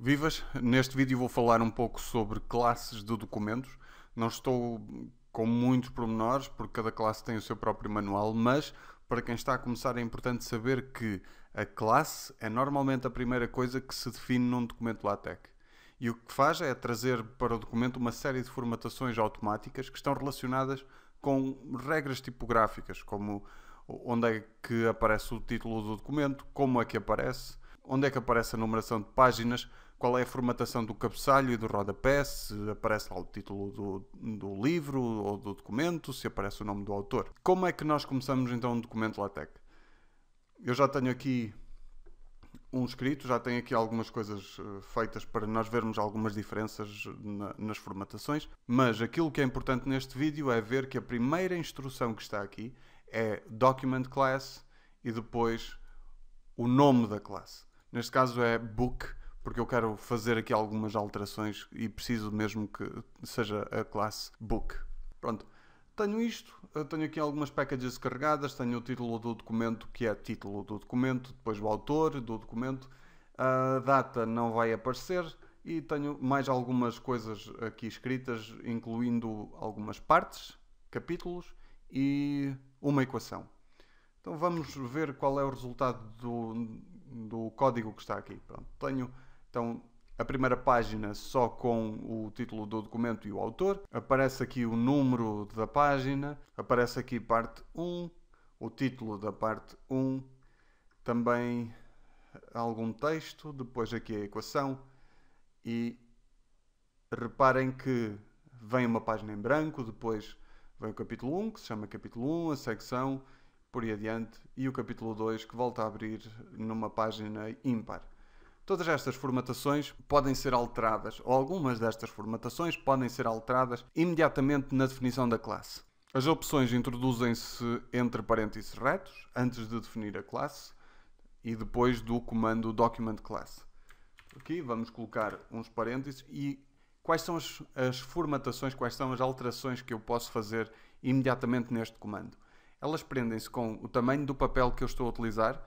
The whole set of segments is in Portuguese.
Vivas, neste vídeo vou falar um pouco sobre classes de documentos. Não estou com muitos pormenores, porque cada classe tem o seu próprio manual, mas para quem está a começar é importante saber que a classe é normalmente a primeira coisa que se define num documento LaTeX. E o que faz é trazer para o documento uma série de formatações automáticas que estão relacionadas com regras tipográficas, como onde é que aparece o título do documento, como é que aparece, onde é que aparece a numeração de páginas, qual é a formatação do cabeçalho e do rodapé, se aparece lá o título do, do livro ou do documento, se aparece o nome do autor. Como é que nós começamos então um documento LaTeX? Eu já tenho aqui um escrito, já tenho aqui algumas coisas eh, feitas para nós vermos algumas diferenças na, nas formatações, mas aquilo que é importante neste vídeo é ver que a primeira instrução que está aqui é document class e depois o nome da classe. Neste caso é book porque eu quero fazer aqui algumas alterações e preciso mesmo que seja a classe book. Pronto, tenho isto, tenho aqui algumas packages carregadas, tenho o título do documento, que é título do documento, depois o autor do documento, a data não vai aparecer e tenho mais algumas coisas aqui escritas, incluindo algumas partes, capítulos e uma equação. Então vamos ver qual é o resultado do, do código que está aqui. Pronto, tenho então, a primeira página só com o título do documento e o autor. Aparece aqui o número da página, aparece aqui parte 1, o título da parte 1, também algum texto, depois aqui a equação e reparem que vem uma página em branco, depois vem o capítulo 1, que se chama capítulo 1, a secção, por aí adiante, e o capítulo 2 que volta a abrir numa página ímpar. Todas estas formatações podem ser alteradas, ou algumas destas formatações podem ser alteradas imediatamente na definição da classe. As opções introduzem-se entre parênteses retos, antes de definir a classe, e depois do comando document class. Aqui vamos colocar uns parênteses e quais são as, as formatações, quais são as alterações que eu posso fazer imediatamente neste comando. Elas prendem-se com o tamanho do papel que eu estou a utilizar,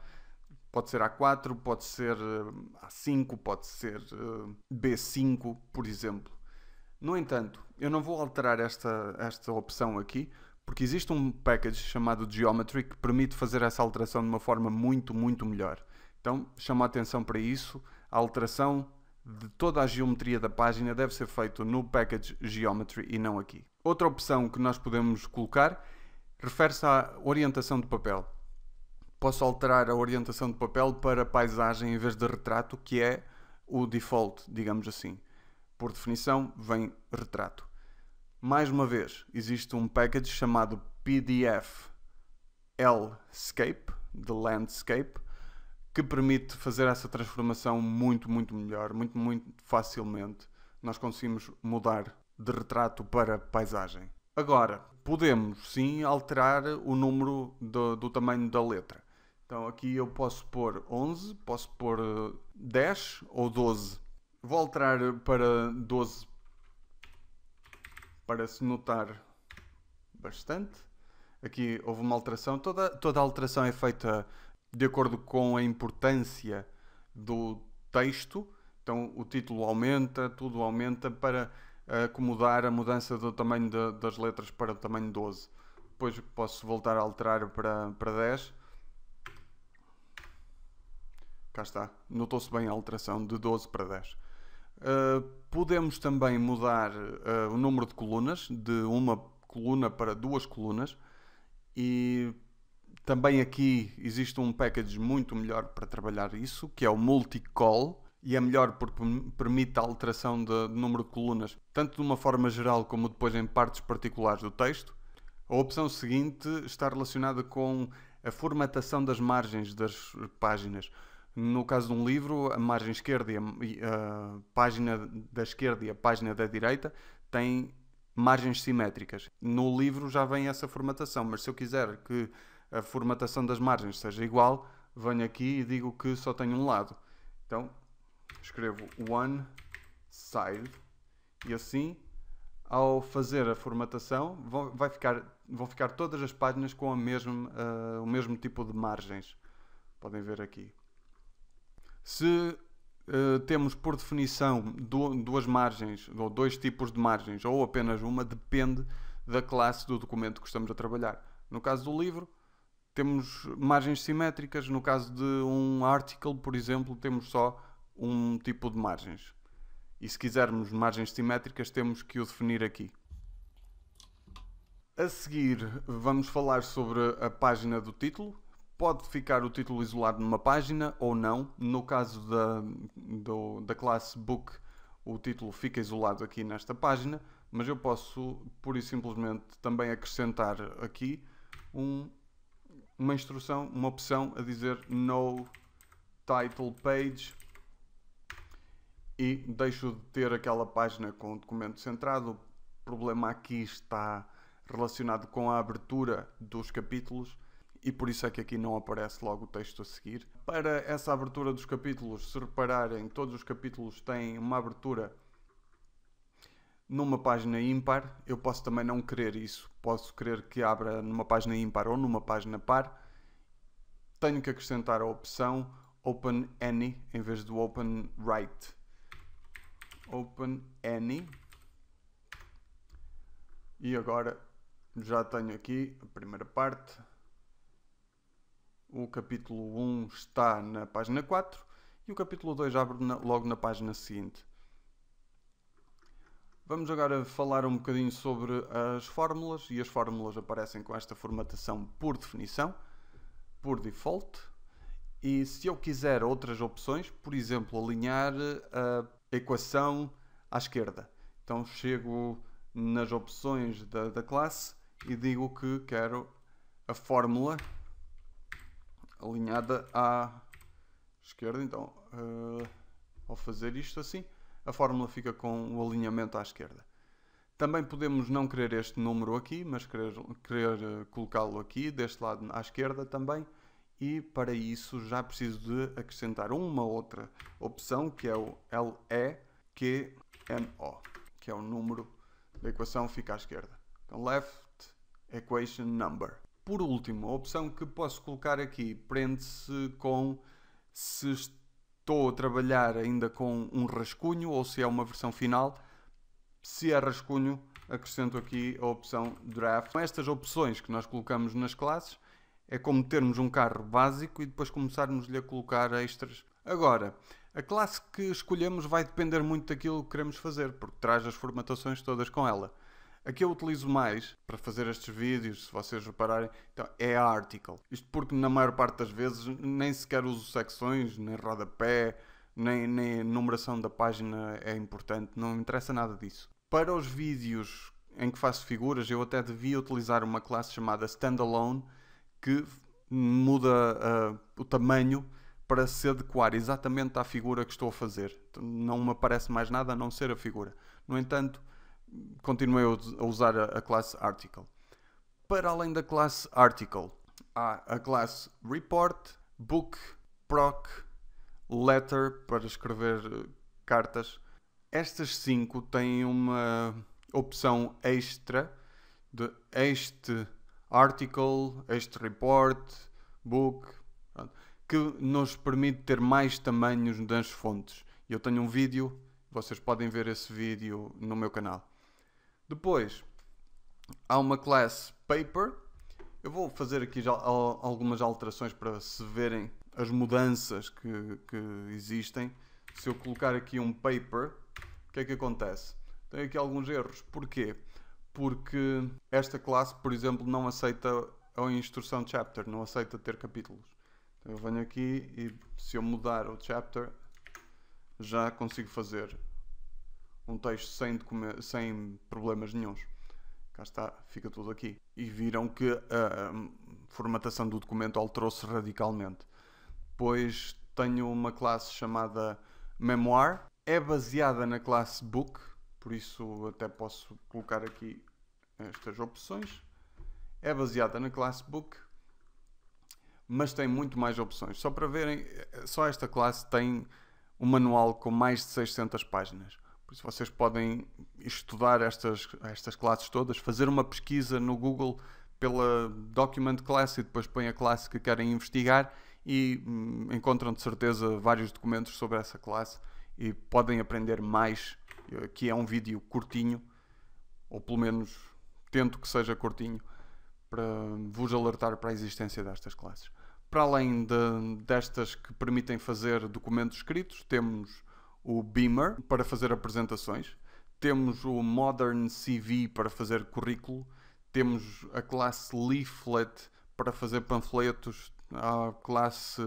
Pode ser A4, pode ser eh, A5, pode ser eh, B5, por exemplo. No entanto, eu não vou alterar esta, esta opção aqui, porque existe um package chamado Geometry que permite fazer essa alteração de uma forma muito, muito melhor. Então, chama a atenção para isso. A alteração de toda a geometria da página deve ser feita no package Geometry e não aqui. Outra opção que nós podemos colocar refere-se à orientação de papel posso alterar a orientação de papel para paisagem em vez de retrato, que é o default, digamos assim. Por definição, vem retrato. Mais uma vez, existe um package chamado PDF Lscape, de Landscape, que permite fazer essa transformação muito, muito melhor, muito, muito facilmente. Nós conseguimos mudar de retrato para paisagem. Agora, podemos sim alterar o número do, do tamanho da letra. Então aqui eu posso pôr 11, posso pôr 10 eh, ou 12. Vou alterar eh, para 12 para se notar bastante. Aqui houve uma alteração. Toda, toda a alteração é feita de acordo com a importância do texto. Então o título aumenta, tudo aumenta para acomodar a mudança do tamanho de, das letras para o tamanho 12. Depois posso voltar a alterar para, para 10 cá está, notou-se bem a alteração de 12 para 10. Uh, eh, podemos também mudar uh, o número de colunas, de uma coluna para duas colunas, e também aqui existe um package muito melhor para trabalhar isso, que é o Multicall, e é melhor porque permite a alteração de número de colunas, tanto de uma forma geral como depois em partes particulares do texto. A opção seguinte está relacionada com a formatação das margens das páginas. No caso de um livro, a margem esquerda e a, a página da esquerda e a página da direita têm margens simétricas. No livro já vem essa formatação, mas se eu quiser que a formatação das margens seja igual, venho aqui e digo que só tenho um lado. Então, escrevo one side e assim, ao fazer a formatação, vão, vai ficar, vão ficar todas as páginas com a mesmo, uh, eh, o mesmo tipo de margens. Podem ver aqui. Se uh, temos por definição do, duas margens, ou dois tipos de margens, ou apenas uma, depende da classe do documento que estamos a trabalhar. No caso do livro, temos margens simétricas. No caso de um article, por exemplo, temos só um tipo de margens. E se quisermos margens simétricas, temos que o definir aqui. A seguir, vamos falar sobre a página do título, pode ficar o título isolado numa página ou não. No caso da, do, da classe Book, o título fica isolado aqui nesta página, mas eu posso, pura e simplesmente, também acrescentar aqui um, uma instrução, uma opção a dizer no title page e deixo de ter aquela página com o documento centrado. O problema aqui está relacionado com a abertura dos capítulos e por isso é que aqui não aparece logo o texto a seguir. Para essa abertura dos capítulos, se repararem, todos os capítulos têm uma abertura numa página ímpar. Eu posso também não querer isso, posso querer que abra numa página ímpar ou numa página par. Tenho que acrescentar a opção Open Any em vez do Open Right. Open Any. E agora já tenho aqui a primeira parte o capítulo 1 está na página 4 e o capítulo 2 abre na, logo na página seguinte. Vamos agora falar um bocadinho sobre as fórmulas e as fórmulas aparecem com esta formatação por definição, por default. E se eu quiser outras opções, por exemplo, alinhar eh, a equação à esquerda, então chego nas opções da, da classe e digo que quero a fórmula alinhada à esquerda. Então, uh, ao fazer isto assim, a fórmula fica com o alinhamento à esquerda. Também podemos não querer este número aqui, mas querer, querer eh, colocá-lo aqui, deste lado à esquerda também. E para isso já preciso de acrescentar uma outra opção, que é o LEQMO, que é o número da equação fica à esquerda. Então, left equation number. Por último, a opção que posso colocar aqui prende-se com se estou a trabalhar ainda com um rascunho ou se é uma versão final. Se é rascunho, acrescento aqui a opção draft. Com estas opções que nós colocamos nas classes, é como termos um carro básico e depois começarmos-lhe a colocar extras. Agora, a classe que escolhemos vai depender muito daquilo que queremos fazer, porque traz as formatações todas com ela. A que eu utilizo mais para fazer estes vídeos, se vocês repararem, então, é a Article. Isto porque na maior parte das vezes nem sequer uso secções, nem rodapé, nem, nem numeração da página é importante, não me interessa nada disso. Para os vídeos em que faço figuras, eu até devia utilizar uma classe chamada Standalone que muda uh, o tamanho para se adequar exatamente à figura que estou a fazer. Então, não me aparece mais nada a não ser a figura. No entanto, continuei a usar a classe Article. Para além da classe Article, há a classe Report, Book, Proc, Letter para escrever eh, cartas. Estas cinco têm uma opção extra de este article, este report, book, que nos permite ter mais tamanhos das fontes. Eu tenho um vídeo, vocês podem ver esse vídeo no meu canal. Depois há uma classe paper. Eu vou fazer aqui já algumas alterações para se verem as mudanças que, que existem. Se eu colocar aqui um paper, o que é que acontece? Tenho aqui alguns erros. Porquê? Porque esta classe, por exemplo, não aceita a instrução chapter, não aceita ter capítulos. Então eu venho aqui e se eu mudar o chapter, já consigo fazer um texto sem, sem problemas nenhums. Cá está, fica tudo aqui. E viram que a formatação do documento alterou-se radicalmente. Depois tenho uma classe chamada Memoir, é baseada na classe Book, por isso até posso colocar aqui estas opções. É baseada na classe Book, mas tem muito mais opções. Só para verem, eh, só esta classe tem um manual com mais de 600 páginas. Por isso vocês podem estudar estas, estas classes todas, fazer uma pesquisa no Google pela document class e depois põem a classe que querem investigar e hum, encontram de certeza vários documentos sobre essa classe e podem aprender mais. Aqui eh, é um vídeo curtinho, ou pelo menos tento que seja curtinho, para vos alertar para a existência destas classes. Para além de, destas que permitem fazer documentos escritos, temos o Beamer para fazer apresentações, temos o Modern CV para fazer currículo, temos a classe Leaflet para fazer panfletos, a classe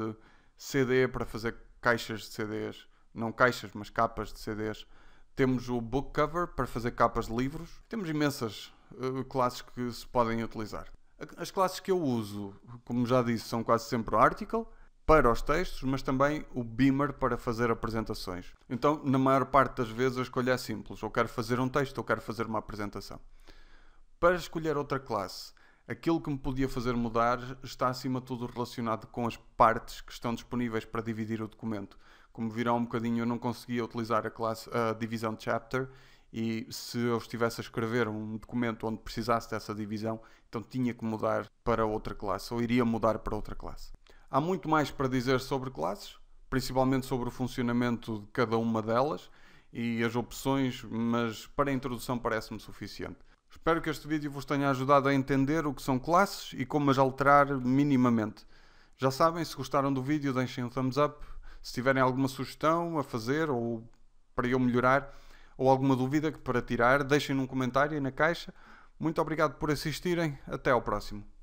CD para fazer caixas de CDs, não caixas, mas capas de CDs. Temos o book cover para fazer capas de livros. Temos imensas uh, classes que se podem utilizar. As classes que eu uso, como já disse, são quase sempre o article, para os textos, mas também o Beamer para fazer apresentações. Então, na maior parte das vezes, a escolha é simples. Ou quero fazer um texto ou quero fazer uma apresentação. Para escolher outra classe, aquilo que me podia fazer mudar está acima de tudo relacionado com as partes que estão disponíveis para dividir o documento. Como virão um bocadinho, eu não conseguia utilizar a, classe, a divisão chapter e se eu estivesse a escrever um documento onde precisasse dessa divisão, então tinha que mudar para outra classe ou iria mudar para outra classe. Há muito mais para dizer sobre classes, principalmente sobre o funcionamento de cada uma delas e as opções, mas para a introdução parece-me suficiente. Espero que este vídeo vos tenha ajudado a entender o que são classes e como as alterar minimamente. Já sabem, se gostaram do vídeo, deixem um thumbs up. Se tiverem alguma sugestão a fazer ou para eu melhorar, ou alguma dúvida para tirar, deixem num comentário e na caixa. Muito obrigado por assistirem. Até ao próximo.